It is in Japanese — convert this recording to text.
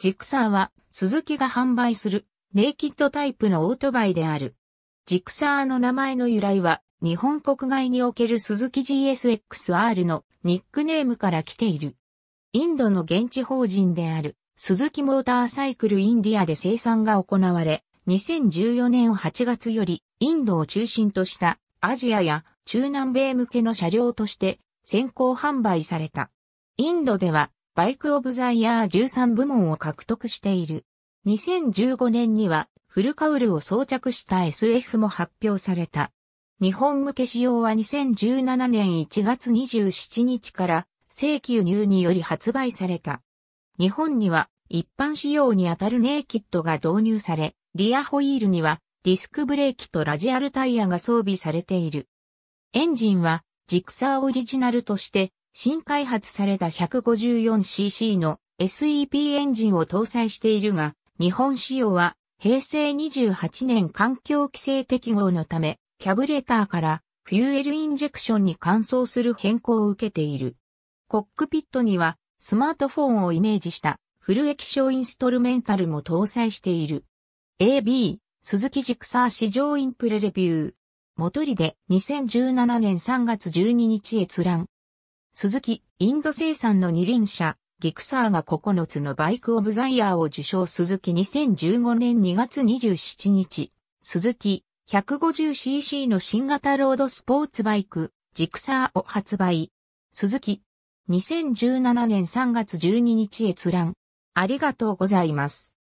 ジクサーは、鈴木が販売する、ネイキッドタイプのオートバイである。ジクサーの名前の由来は、日本国外における鈴木 GSXR のニックネームから来ている。インドの現地法人である、鈴木モーターサイクルインディアで生産が行われ、2014年8月より、インドを中心としたアジアや中南米向けの車両として先行販売された。インドではバイク・オブ・ザ・イヤー13部門を獲得している。2015年にはフルカウルを装着した SF も発表された。日本向け仕様は2017年1月27日から正規輸入により発売された。日本には一般仕様にあたるネイキッドが導入され、リアホイールにはディスクブレーキとラジアルタイヤが装備されている。エンジンはジクサーオリジナルとして新開発された 154cc の SEP エンジンを搭載しているが、日本仕様は平成28年環境規制適合のため、キャブレターからフューエルインジェクションに換装する変更を受けている。コックピットにはスマートフォンをイメージしたフル液晶インストルメンタルも搭載している。AB、鈴木ジクサー市場インプレレビュー。元りで2017年3月12日閲覧。スズキ、インド生産の二輪車、ギクサーが9つのバイクオブザイヤーを受賞スズキ2015年2月27日、スズキ 150cc の新型ロードスポーツバイク、ジクサーを発売。スズキ2017年3月12日閲覧。ありがとうございます。